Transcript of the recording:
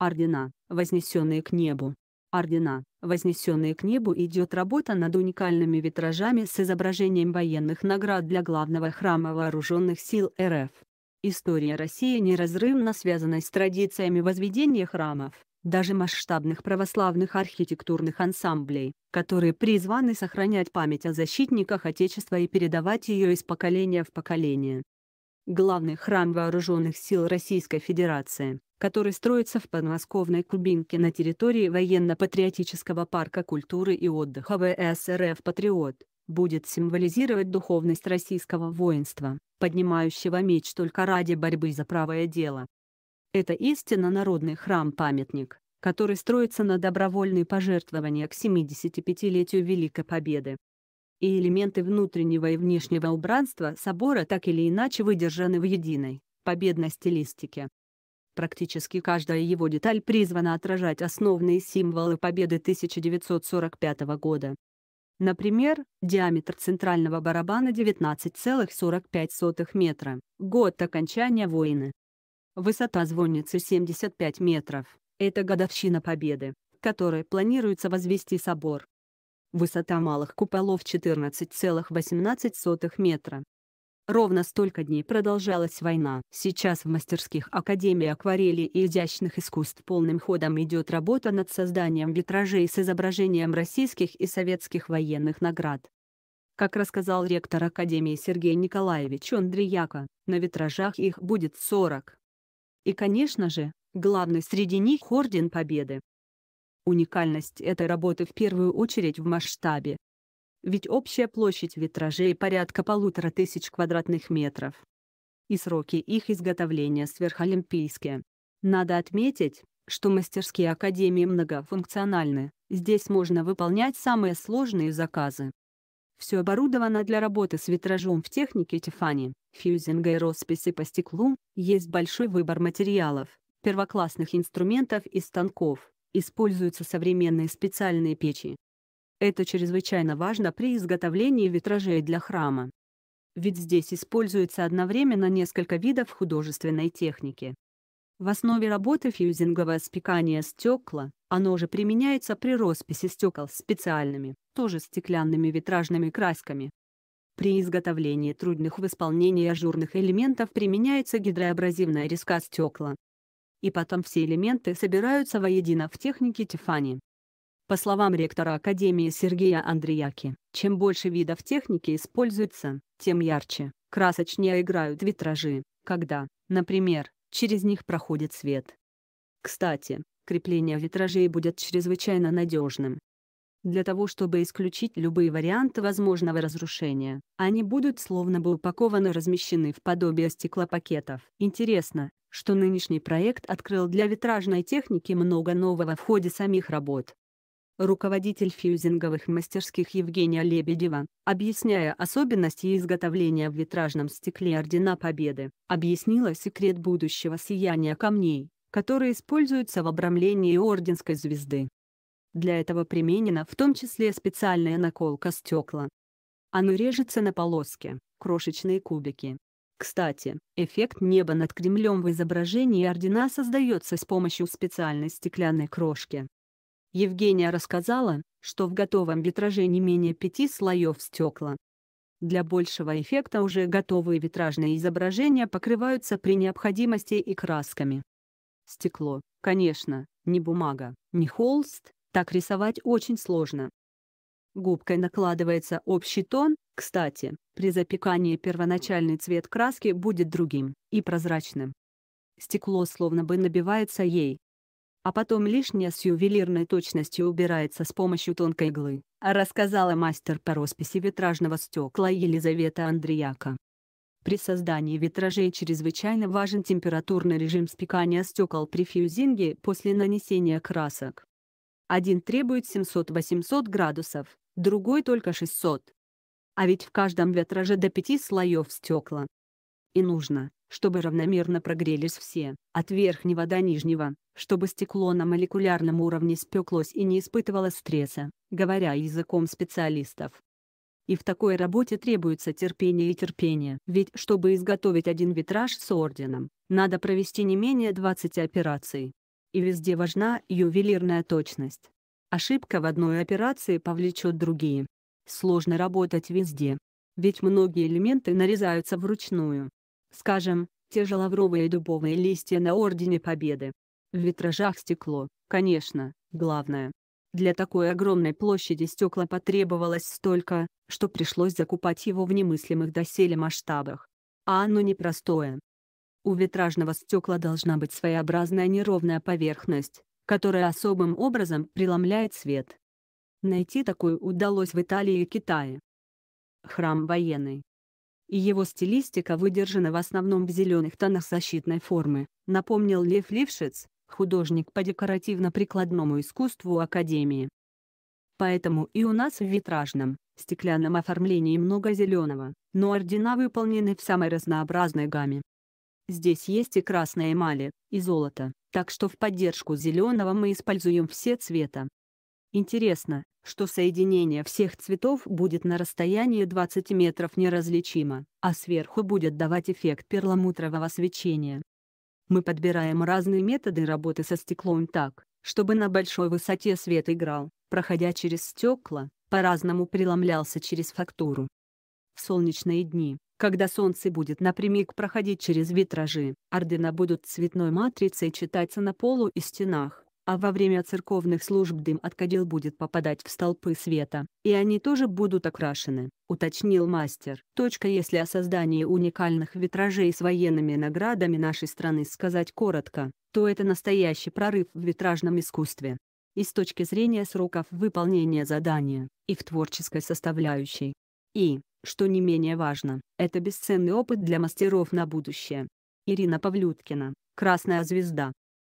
ордена, вознесенные к небу. Ордена, вознесенные к небу идет работа над уникальными витражами с изображением военных наград для главного храма вооруженных сил РФ. История России неразрывно связана с традициями возведения храмов, даже масштабных православных архитектурных ансамблей, которые призваны сохранять память о защитниках Отечества и передавать ее из поколения в поколение. Главный храм Вооруженных сил Российской Федерации который строится в подмосковной Кубинке на территории военно-патриотического парка культуры и отдыха ВСРФ «Патриот», будет символизировать духовность российского воинства, поднимающего меч только ради борьбы за правое дело. Это истинно народный храм-памятник, который строится на добровольные пожертвования к 75-летию Великой Победы. И элементы внутреннего и внешнего убранства собора так или иначе выдержаны в единой, победной стилистике. Практически каждая его деталь призвана отражать основные символы победы 1945 года. Например, диаметр центрального барабана 19,45 метра, год окончания войны. Высота звонницы 75 метров. Это годовщина победы, которой планируется возвести собор. Высота малых куполов 14,18 метра. Ровно столько дней продолжалась война. Сейчас в мастерских Академии акварели и изящных искусств полным ходом идет работа над созданием витражей с изображением российских и советских военных наград. Как рассказал ректор Академии Сергей Николаевич Андрияко, на витражах их будет 40. И конечно же, главный среди них Орден Победы. Уникальность этой работы в первую очередь в масштабе, ведь общая площадь витражей порядка полутора тысяч квадратных метров. И сроки их изготовления сверхолимпийские. Надо отметить, что мастерские Академии многофункциональны, здесь можно выполнять самые сложные заказы. Все оборудовано для работы с витражом в технике Тифани, фьюзинга и росписи по стеклу, есть большой выбор материалов, первоклассных инструментов и станков, используются современные специальные печи, это чрезвычайно важно при изготовлении витражей для храма. Ведь здесь используется одновременно несколько видов художественной техники. В основе работы фьюзинговое спекание стекла, оно же применяется при росписи стекол специальными, тоже стеклянными витражными красками. При изготовлении трудных в исполнении ажурных элементов применяется гидроабразивная резка стекла. И потом все элементы собираются воедино в технике Тифани. По словам ректора Академии Сергея Андреяки, чем больше видов техники используется, тем ярче, красочнее играют витражи, когда, например, через них проходит свет. Кстати, крепление витражей будет чрезвычайно надежным. Для того чтобы исключить любые варианты возможного разрушения, они будут словно бы упакованы размещены в подобие стеклопакетов. Интересно, что нынешний проект открыл для витражной техники много нового в ходе самих работ руководитель фьюзинговых мастерских Евгения Лебедева, объясняя особенности изготовления в витражном стекле Ордена Победы, объяснила секрет будущего сияния камней, которые используются в обрамлении орденской звезды. Для этого применена в том числе специальная наколка стекла. Оно режется на полоски, крошечные кубики. Кстати, эффект неба над Кремлем в изображении ордена создается с помощью специальной стеклянной крошки, Евгения рассказала, что в готовом витраже не менее пяти слоев стекла. Для большего эффекта уже готовые витражные изображения покрываются при необходимости и красками. Стекло, конечно, не бумага, не холст, так рисовать очень сложно. Губкой накладывается общий тон, кстати, при запекании первоначальный цвет краски будет другим и прозрачным. Стекло словно бы набивается ей, а потом лишнее с ювелирной точностью убирается с помощью тонкой иглы, рассказала мастер по росписи витражного стекла Елизавета Андреяка. При создании витражей чрезвычайно важен температурный режим спекания стекол при фьюзинге после нанесения красок. Один требует 700-800 градусов, другой только 600. А ведь в каждом витраже до 5 слоев стекла. И нужно, чтобы равномерно прогрелись все, от верхнего до нижнего, чтобы стекло на молекулярном уровне спеклось и не испытывало стресса, говоря языком специалистов. И в такой работе требуется терпение и терпение, ведь чтобы изготовить один витраж с орденом, надо провести не менее 20 операций. И везде важна ювелирная точность. Ошибка в одной операции повлечет другие. Сложно работать везде, ведь многие элементы нарезаются вручную, Скажем, те же лавровые и дубовые листья на Ордене Победы. В витражах стекло, конечно, главное. Для такой огромной площади стекла потребовалось столько, что пришлось закупать его в немыслимых доселе масштабах. А оно непростое. У витражного стекла должна быть своеобразная неровная поверхность, которая особым образом преломляет свет. Найти такую удалось в Италии и Китае. Храм военный и его стилистика выдержана в основном в зеленых тонах защитной формы, напомнил Лев Лившиц, художник по декоративно-прикладному искусству Академии. Поэтому и у нас в витражном, стеклянном оформлении много зеленого, но ордена выполнены в самой разнообразной гамме. Здесь есть и красная эмали, и золото, так что в поддержку зеленого мы используем все цвета. Интересно, что соединение всех цветов будет на расстоянии 20 метров неразличимо, а сверху будет давать эффект перламутрового свечения. Мы подбираем разные методы работы со стеклом так, чтобы на большой высоте свет играл, проходя через стекла, по-разному преломлялся через фактуру. В солнечные дни, когда солнце будет напрямик проходить через витражи, ордена будут цветной матрицей читаться на полу и стенах, а во время церковных служб дым от кадил будет попадать в столпы света, и они тоже будут окрашены, уточнил мастер. Точка если о создании уникальных витражей с военными наградами нашей страны сказать коротко, то это настоящий прорыв в витражном искусстве. И с точки зрения сроков выполнения задания, и в творческой составляющей. И, что не менее важно, это бесценный опыт для мастеров на будущее. Ирина Павлюткина, «Красная звезда».